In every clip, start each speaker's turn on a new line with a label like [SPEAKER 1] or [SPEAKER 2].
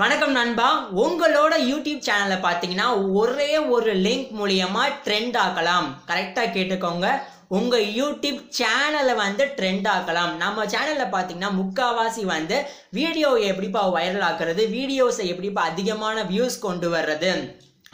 [SPEAKER 1] வணக்கம் நண்பா உங்களோட யூடியூப் சேனலை பார்த்தீங்கன்னா ஒரே ஒரு லிங்க் மூலியமா ட்ரெண்ட் ஆக்கலாம் கரெக்டாக கேட்டுக்கோங்க உங்கள் யூடியூப் சேனலை வந்து ட்ரெண்ட் ஆக்கலாம் நம்ம சேனலில் பார்த்தீங்கன்னா முக்காவாசி வந்து வீடியோ எப்படிப்பா வைரல் ஆக்குறது வீடியோஸை எப்படிப்பா அதிகமான வியூஸ் கொண்டு வர்றது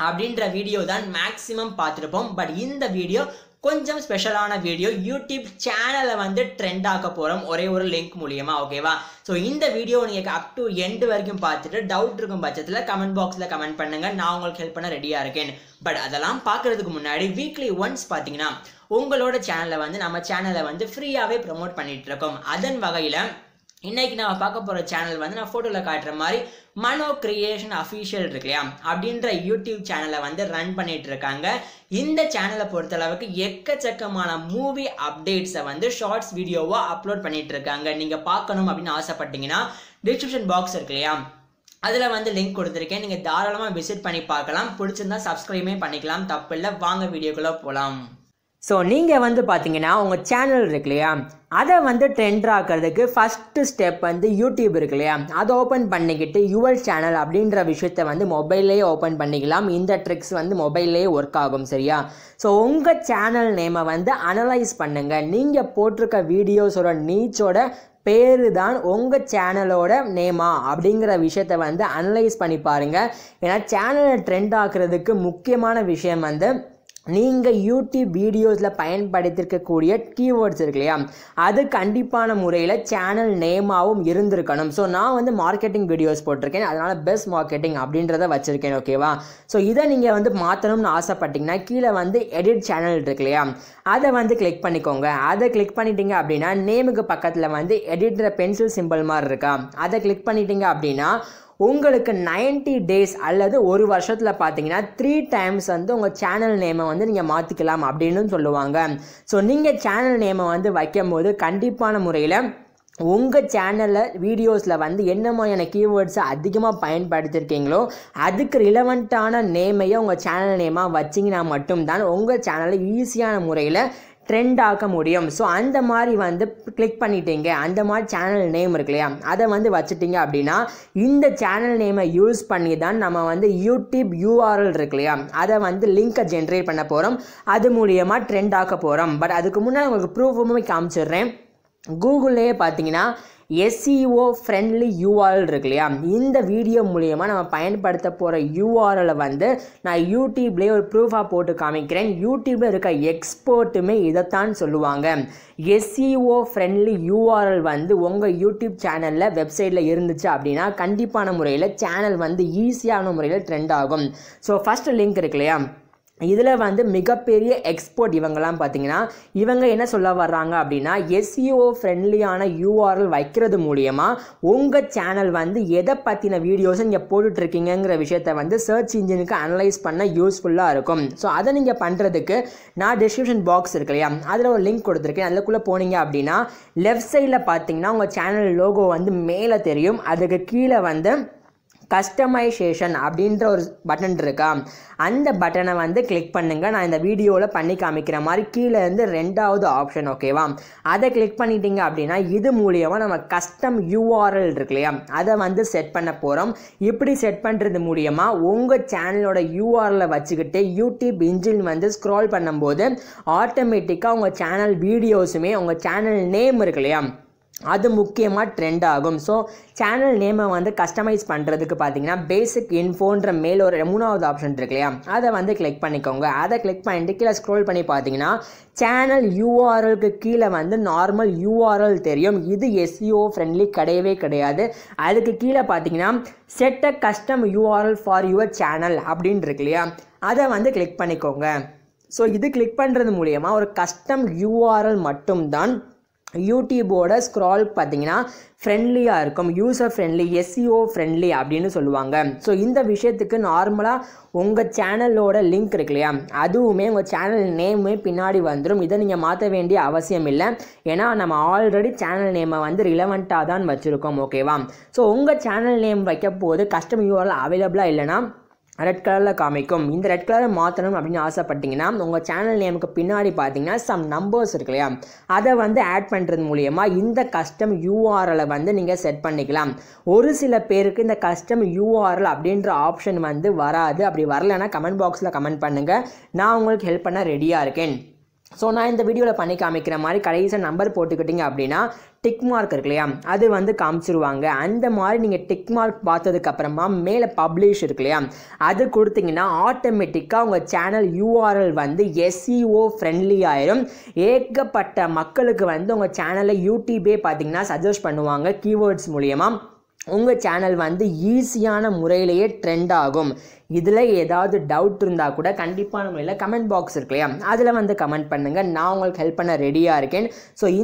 [SPEAKER 1] அப்படின்ற வீடியோ தான் மேக்ஸிமம் பார்த்துருப்போம் பட் இந்த வீடியோ கொஞ்சம் ஸ்பெஷலான வீடியோ யூடியூப் சேனலை வந்து ட்ரெண்ட் ஆக்க போகிறோம் ஒரே ஒரு லிங்க் மூலியமாக ஓகேவா ஸோ இந்த வீடியோ நீங்கள் அப் டு எண்டு வரைக்கும் பார்த்துட்டு டவுட் இருக்கும் பட்சத்தில் கமெண்ட் பாக்ஸில் கமெண்ட் பண்ணுங்கள் நான் உங்களுக்கு ஹெல்ப் பண்ண ரெடியாக இருக்கேன் பட் அதெல்லாம் பார்க்குறதுக்கு முன்னாடி வீக்லி ஒன்ஸ் பார்த்தீங்கன்னா உங்களோட சேனலை வந்து நம்ம சேனலை வந்து ஃப்ரீயாகவே ப்ரொமோட் பண்ணிகிட்ருக்கோம் அதன் வகையில் இன்றைக்கி நம்ம பார்க்க போகிற சேனல் வந்து நான் ஃபோட்டோவில் காட்டுற மாதிரி மனோ கிரியேஷன் அஃபீஷியல் இருக்கு இல்லையா அப்படின்ற யூடியூப் சேனலை வந்து ரன் பண்ணிட்டு இருக்காங்க இந்த சேனலை பொறுத்தளவுக்கு எக்கச்சக்கமான மூவி அப்டேட்ஸை வந்து ஷார்ட்ஸ் வீடியோவாக அப்லோட் பண்ணிட்டு இருக்காங்க நீங்கள் பார்க்கணும் அப்படின்னு ஆசைப்பட்டீங்கன்னா டிஸ்கிரிப்ஷன் பாக்ஸ் இருக்கு இல்லையா அதில் வந்து லிங்க் கொடுத்துருக்கேன் நீங்கள் தாராளமாக விசிட் பண்ணி பார்க்கலாம் பிடிச்சிருந்தா சப்ஸ்கிரைபே பண்ணிக்கலாம் தப்பு இல்லை வாங்க வீடியோக்குள்ளே போகலாம் ஸோ நீங்கள் வந்து பார்த்தீங்கன்னா உங்கள் சேனல் இருக்கு இல்லையா அதை வந்து ட்ரெண்ட் ஆக்கிறதுக்கு ஃபஸ்ட்டு ஸ்டெப் வந்து யூடியூப் இருக்கு இல்லையா அதை ஓப்பன் பண்ணிக்கிட்டு யுவர் சேனல் அப்படின்ற விஷயத்த வந்து மொபைல்லேயே ஓப்பன் பண்ணிக்கலாம் இந்த ட்ரிக்ஸ் வந்து மொபைல்லேயே ஒர்க் ஆகும் சரியா ஸோ உங்கள் சேனல் நேமை வந்து அனலைஸ் பண்ணுங்கள் நீங்கள் போட்டிருக்க வீடியோஸோட நீச்சோட பேர் தான் உங்கள் சேனலோட நேமா அப்படிங்கிற விஷயத்த வந்து அனலைஸ் பண்ணி பாருங்கள் ஏன்னா சேனலை ட்ரெண்ட் ஆக்குறதுக்கு முக்கியமான விஷயம் வந்து நீங்கள் யூடியூப் வீடியோஸில் பயன்படுத்திருக்கக்கூடிய கீவேர்ட்ஸ் இருக்கு இல்லையா அது கண்டிப்பான முறையில் சேனல் நேமாகவும் இருந்திருக்கணும் ஸோ நான் வந்து மார்க்கெட்டிங் வீடியோஸ் போட்டிருக்கேன் அதனால் பெஸ்ட் மார்க்கெட்டிங் அப்படின்றத வச்சுருக்கேன் ஓகேவா ஸோ இதை நீங்கள் வந்து மாற்றணும்னு ஆசைப்பட்டிங்கன்னா கீழே வந்து எடிட் சேனல் இருக்கு இல்லையா அதை வந்து கிளிக் பண்ணிக்கோங்க அதை கிளிக் பண்ணிட்டீங்க அப்படின்னா நேமுக்கு பக்கத்தில் வந்து எடிட்ற பென்சில் சிம்பிள் மாதிரி இருக்கா அதை கிளிக் பண்ணிட்டீங்க அப்படின்னா உங்களுக்கு நைன்ட்டி டேஸ் அல்லது ஒரு வருஷத்தில் பார்த்தீங்கன்னா த்ரீ டைம்ஸ் வந்து உங்கள் சேனல் நேமை வந்து நீங்கள் மாற்றிக்கலாம் அப்படின்னு சொல்லுவாங்க ஸோ நீங்கள் சேனல் நேமை வந்து வைக்கும்போது கண்டிப்பான முறையில் உங்கள் சேனலில் வீடியோஸில் வந்து என்ன மாதிரியான கீவேர்ட்ஸை அதிகமாக பயன்படுத்திருக்கீங்களோ அதுக்கு ரிலவெண்ட்டான நேமையை உங்கள் சேனல் நேமாக வச்சிங்கன்னா மட்டும்தான் உங்கள் சேனலில் ஈஸியான முறையில் ட்ரெண்ட் ஆக்க முடியும் ஸோ அந்த மாதிரி வந்து கிளிக் பண்ணிட்டீங்க அந்த மாதிரி சேனல் நேம் இருக்கு இல்லையா அதை வந்து வச்சுட்டிங்க அப்படின்னா இந்த சேனல் நேமை யூஸ் பண்ணி தான் நம்ம வந்து யூடியூப் யூஆர்எல் இருக்கு இல்லையா அதை வந்து லிங்க்கை ஜென்ரேட் பண்ண போகிறோம் அது மூலியமாக ட்ரெண்ட் ஆக்க போகிறோம் பட் அதுக்கு முன்னால் உங்களுக்கு ப்ரூஃபுமே காமிச்சிடுறேன் கூகுள்லேயே பார்த்தீங்கன்னா எஸ்இஓ ஃப்ரெண்ட்லி e யூஆர்எல் இருக்கு இல்லையா இந்த வீடியோ மூலியமாக நம்ம பயன்படுத்த போகிற யூஆர்எல் வந்து நான் யூடியூப்லேயே ஒரு ப்ரூஃபாக போட்டு காமிக்கிறேன் யூடியூப்பில் இருக்க எக்ஸ்போர்ட்டுமே இதைத்தான் சொல்லுவாங்க எஸ்இஓ ஃப்ரெண்ட்லி யூஆர்எல் வந்து உங்கள் யூடியூப் சேனலில் வெப்சைட்டில் இருந்துச்சு அப்படின்னா கண்டிப்பான முறையில் சேனல் வந்து ஈஸியான முறையில் ட்ரெண்ட் ஆகும் ஸோ ஃபஸ்ட்டு லிங்க் இருக்கு இல்லையா இதில் வந்து மிகப்பெரிய எக்ஸ்போர்ட் இவங்கெல்லாம் பார்த்தீங்கன்னா இவங்க என்ன சொல்ல வர்றாங்க அப்படின்னா எஸ்இஓ ஃப்ரெண்ட்லியான யூஆர்எல் வைக்கிறது மூலியமாக உங்கள் சேனல் வந்து எதை பற்றின வீடியோஸை நீங்கள் போட்டுட்ருக்கீங்கிற விஷயத்த வந்து சர்ச் இன்ஜினுக்கு அனலைஸ் பண்ண யூஸ்ஃபுல்லாக இருக்கும் ஸோ அதை நீங்கள் பண்ணுறதுக்கு நான் டிஸ்கிரிப்ஷன் பாக்ஸ் இருக்கு இல்லையா அதில் ஒரு லிங்க் கொடுத்துருக்கேன் அதுக்குள்ளே போனீங்க அப்படின்னா லெஃப்ட் சைடில் பார்த்தீங்கன்னா உங்கள் சேனல் லோகோ வந்து மேலே தெரியும் அதுக்கு கீழே வந்து கஸ்டமைசேஷன் அப்படின்ற ஒரு பட்டன் இருக்கா அந்த பட்டனை வந்து கிளிக் பண்ணுங்கள் நான் இந்த வீடியோவில் பண்ணி காமிக்கிற மாதிரி கீழே இருந்து ரெண்டாவது ஆப்ஷன் ஓகேவா அதை கிளிக் பண்ணிட்டீங்க அப்படின்னா இது மூலியமாக நம்ம கஸ்டம் யூஆர்எல் இருக்கு இல்லையா அதை வந்து செட் பண்ண போகிறோம் இப்படி செட் பண்ணுறது மூலியமாக உங்கள் சேனலோட யூஆர்எல் வச்சுக்கிட்டு யூடியூப் இன்ஜின் வந்து ஸ்க்ரால் பண்ணும்போது ஆட்டோமேட்டிக்காக உங்கள் சேனல் வீடியோஸுமே உங்கள் சேனல் நேம் இருக்கு இல்லையா அது முக்கியமாக ட்ரெண்ட் ஆகும் ஸோ சேனல் நேமை வந்து கஸ்டமைஸ் பண்ணுறதுக்கு பார்த்தீங்கன்னா பேசிக் இன்ஃபோன்ற மேல் ஒரு மூணாவது ஆப்ஷன் இருக்கு இல்லையா அதை வந்து கிளிக் பண்ணிக்கோங்க அதை கிளிக் பண்ணிட்டு கீழே ஸ்க்ரோல் பண்ணி பார்த்தீங்கன்னா சேனல் யூஆர்எல்க்கு கீழே வந்து நார்மல் யூஆர்எல் தெரியும் இது எஸ்இஓ ஃப்ரெண்ட்லி e கிடையவே கிடையாது அதுக்கு கீழே பார்த்தீங்கன்னா set a custom URL for your channel அப்படின்னு இருக்கு இல்லையா அதை வந்து கிளிக் பண்ணிக்கோங்க ஸோ இது கிளிக் பண்ணுறது மூலயமா ஒரு கஸ்டம் யூஆர்எல் மட்டும்தான் யூடியூபோட ஸ்க்ரால் பார்த்தீங்கன்னா ஃப்ரெண்ட்லியாக இருக்கும் யூசர் ஃப்ரெண்ட்லி எஸ்இஓ ஃப்ரெண்ட்லி அப்படின்னு சொல்லுவாங்க ஸோ இந்த விஷயத்துக்கு நார்மலாக உங்கள் சேனலோட லிங்க் இருக்கு இல்லையா அதுவுமே உங்கள் சேனல் நேமே பின்னாடி வந்துடும் இதை நீங்கள் மாற்ற வேண்டிய அவசியம் இல்லை ஏன்னா நம்ம ஆல்ரெடி சேனல் நேமை வந்து ரிலவெண்ட்டாக தான் வச்சுருக்கோம் ஓகேவா ஸோ உங்கள் சேனல் நேம் வைக்க போது கஸ்டம் யூஆர்எல் அவைலபிளாக இல்லைனா ரெட் கலரில் காமிக்கும் இந்த ரெட் கலரை மாற்றணும் அப்படின்னு ஆசைப்பட்டீங்கன்னா உங்கள் சேனல் நேமுக்கு பின்னாடி பார்த்தீங்கன்னா சம் நம்பர்ஸ் இருக்கு இல்லையா அதை வந்து ஆட் பண்ணுறது மூலயமா இந்த கஸ்டம் யூஆர்எல் வந்து நீங்கள் செட் பண்ணிக்கலாம் ஒரு சில பேருக்கு இந்த கஸ்டம் யூஆர்எல் அப்படின்ற ஆப்ஷன் வந்து வராது அப்படி வரலைன்னா கமெண்ட் பாக்ஸில் கமெண்ட் பண்ணுங்கள் நான் உங்களுக்கு ஹெல்ப் பண்ண ரெடியாக இருக்கேன் ஸோ நான் இந்த வீடியோவில் பண்ணி காமிக்கிற மாதிரி கடைசியாக நம்பர் போட்டுக்கிட்டிங்க அப்படின்னா டிக் மார்க் இருக்கு இல்லையா அது வந்து காமிச்சிருவாங்க அந்த மாதிரி நீங்கள் டிக் மார்க் பார்த்ததுக்கப்புறமா மேலே பப்ளிஷ் இருக்கு இல்லையா அது கொடுத்தீங்கன்னா ஆட்டோமேட்டிக்காக உங்கள் சேனல் யூஆர்எல் வந்து எஸ்இஓ ஃப்ரெண்ட்லி e ஆயிரும் ஏகப்பட்ட மக்களுக்கு வந்து உங்கள் சேனலை யூடியூபே பார்த்தீங்கன்னா சஜஸ்ட் பண்ணுவாங்க கீவேர்ட்ஸ் மூலியமாக உங்கள் சேனல் வந்து ஈஸியான முறையிலேயே ட்ரெண்ட் ஆகும் இதில் ஏதாவது டவுட் இருந்தால் கூட கண்டிப்பான முறையில் கமெண்ட் பாக்ஸ் இருக்கு இல்லையா அதில் வந்து கமெண்ட் பண்ணுங்கள் நான் உங்களுக்கு ஹெல்ப் பண்ண ரெடியாக இருக்கேன் ஸோ